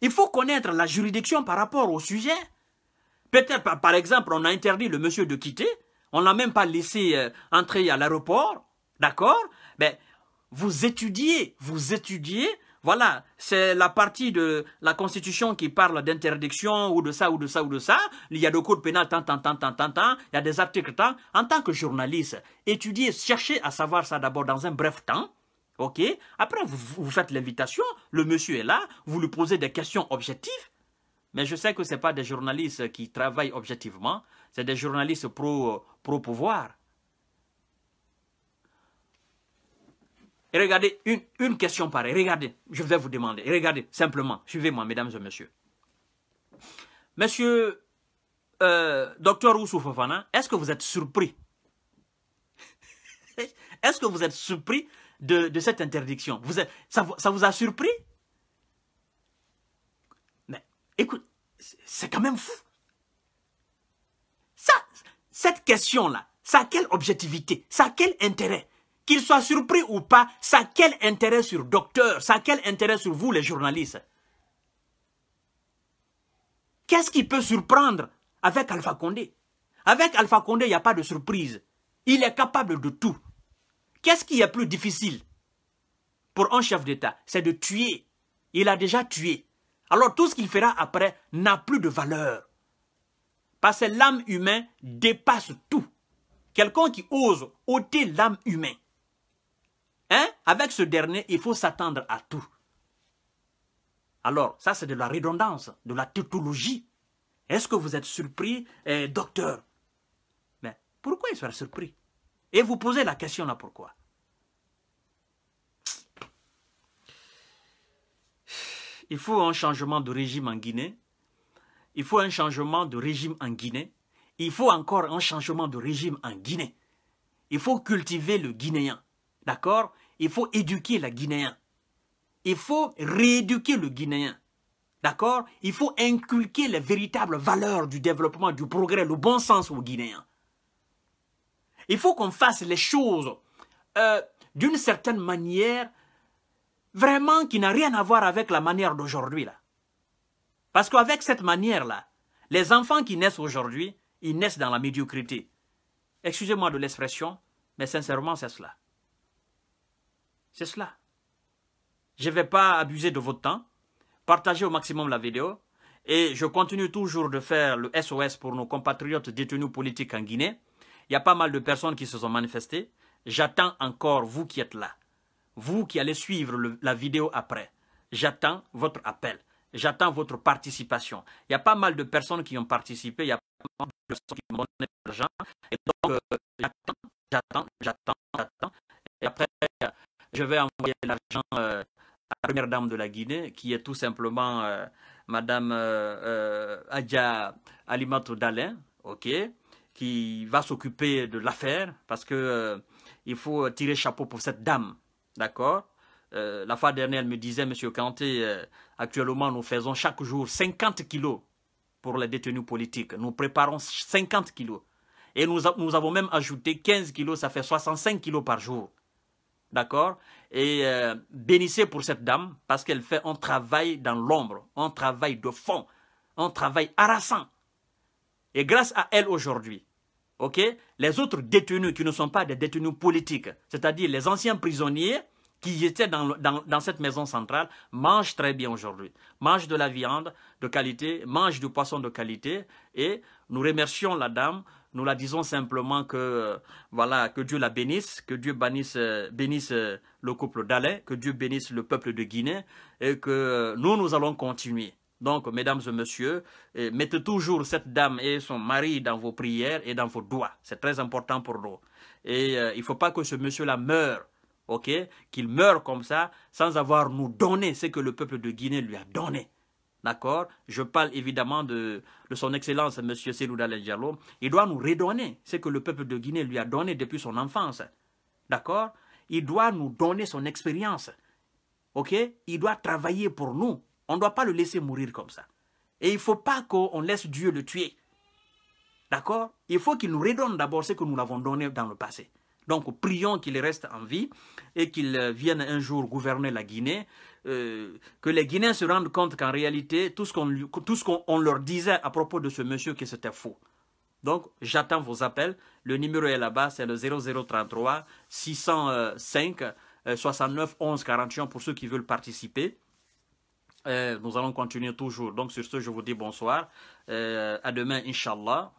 Il faut connaître la juridiction par rapport au sujet. Peut-être, par exemple, on a interdit le monsieur de quitter, on ne l'a même pas laissé euh, entrer à l'aéroport, d'accord Mais vous étudiez, vous étudiez, voilà, c'est la partie de la Constitution qui parle d'interdiction ou de ça ou de ça ou de ça. Il y a le code pénal, tant, tant, tant, tant, tant, tant, il y a des articles, tant. En tant que journaliste, étudiez, cherchez à savoir ça d'abord dans un bref temps, ok Après, vous faites l'invitation, le monsieur est là, vous lui posez des questions objectives, mais je sais que ce pas des journalistes qui travaillent objectivement, c'est des journalistes pro-pouvoir. et regardez, une, question pareille, regardez, je vais vous demander, regardez, simplement, suivez-moi, mesdames et messieurs. Monsieur, euh, docteur Oussou Fofana, est-ce que vous êtes surpris Est-ce que vous êtes surpris de, cette interdiction vous êtes, ça vous a surpris Écoute, c'est quand même fou. Ça, cette question-là, ça a quelle objectivité Ça a quel intérêt Qu'il soit surpris ou pas, ça a quel intérêt sur docteur Ça a quel intérêt sur vous, les journalistes Qu'est-ce qui peut surprendre avec Alpha Condé Avec Alpha Condé, il n'y a pas de surprise. Il est capable de tout. Qu'est-ce qui est plus difficile pour un chef d'État C'est de tuer. Il a déjà tué. Alors tout ce qu'il fera après n'a plus de valeur. Parce que l'âme humaine dépasse tout. Quelqu'un qui ose ôter l'âme humaine, hein? avec ce dernier, il faut s'attendre à tout. Alors, ça c'est de la redondance, de la tautologie. Est-ce que vous êtes surpris, eh, docteur Mais pourquoi il sera surpris Et vous posez la question là pourquoi Il faut un changement de régime en Guinée. Il faut un changement de régime en Guinée. Il faut encore un changement de régime en Guinée. Il faut cultiver le Guinéen. D'accord Il faut éduquer le Guinéen. Il faut rééduquer le Guinéen. D'accord Il faut inculquer les véritables valeurs du développement, du progrès, le bon sens au Guinéen. Il faut qu'on fasse les choses euh, d'une certaine manière vraiment qui n'a rien à voir avec la manière d'aujourd'hui. là. Parce qu'avec cette manière-là, les enfants qui naissent aujourd'hui, ils naissent dans la médiocrité. Excusez-moi de l'expression, mais sincèrement, c'est cela. C'est cela. Je ne vais pas abuser de votre temps. Partagez au maximum la vidéo. Et je continue toujours de faire le SOS pour nos compatriotes détenus politiques en Guinée. Il y a pas mal de personnes qui se sont manifestées. J'attends encore vous qui êtes là vous qui allez suivre la vidéo après, j'attends votre appel, j'attends votre participation. Il y a pas mal de personnes qui ont participé, il y a pas mal de personnes qui m'ont donné de l'argent, et donc euh, j'attends, j'attends, j'attends, j'attends, et après je vais envoyer l'argent euh, à la première dame de la Guinée, qui est tout simplement Mme euh, Madame Adja Alimato Dalin, ok, qui va s'occuper de l'affaire, parce que il faut tirer chapeau pour cette dame D'accord euh, La fois dernière, elle me disait, Monsieur Kanté, euh, actuellement, nous faisons chaque jour 50 kilos pour les détenus politiques. Nous préparons 50 kilos. Et nous, nous avons même ajouté 15 kilos, ça fait 65 kilos par jour. D'accord Et euh, bénissez pour cette dame parce qu'elle fait un travail dans l'ombre, un travail de fond, un travail harassant. Et grâce à elle aujourd'hui, les autres détenus qui ne sont pas des détenus politiques, c'est-à-dire les anciens prisonniers qui étaient dans, cette maison centrale, mangent très bien aujourd'hui. Mangent de la viande de qualité, mangent du poisson de qualité. Et nous remercions la dame nous la disons simplement que voilà que Dieu la bénisse, que Dieu bénisse euh, le couple d'Alain, que Dieu bénisse le peuple de Guinée et que nous nous allons continuer donc, mesdames et messieurs, eh, mettez toujours cette dame et son mari dans vos prières et dans vos doigts. C'est très important pour nous. Et euh, il ne faut pas que ce monsieur-là meure, ok Qu'il meure comme ça, sans avoir nous donné ce que le peuple de Guinée lui a donné. D'accord Je parle évidemment de, de son excellence, monsieur Selouda Diallo. Il doit nous redonner ce que le peuple de Guinée lui a donné depuis son enfance. D'accord Il doit nous donner son expérience. OK Il doit travailler pour nous. On ne doit pas le laisser mourir comme ça. Et il ne faut pas qu'on laisse Dieu le tuer. D'accord Il faut qu'il nous redonne d'abord ce que nous l'avons donné dans le passé. Donc, prions qu'il reste en vie et qu'il vienne un jour gouverner la Guinée. Euh, que les Guinéens se rendent compte qu'en réalité, tout ce qu'on leur disait à propos de ce monsieur, que c'était faux. Donc, j'attends vos appels. Le numéro est là-bas, c'est le 0033 605 69 11 41 pour ceux qui veulent participer. Euh, nous allons continuer toujours. Donc sur ce, je vous dis bonsoir. Euh, à demain, Inch'Allah.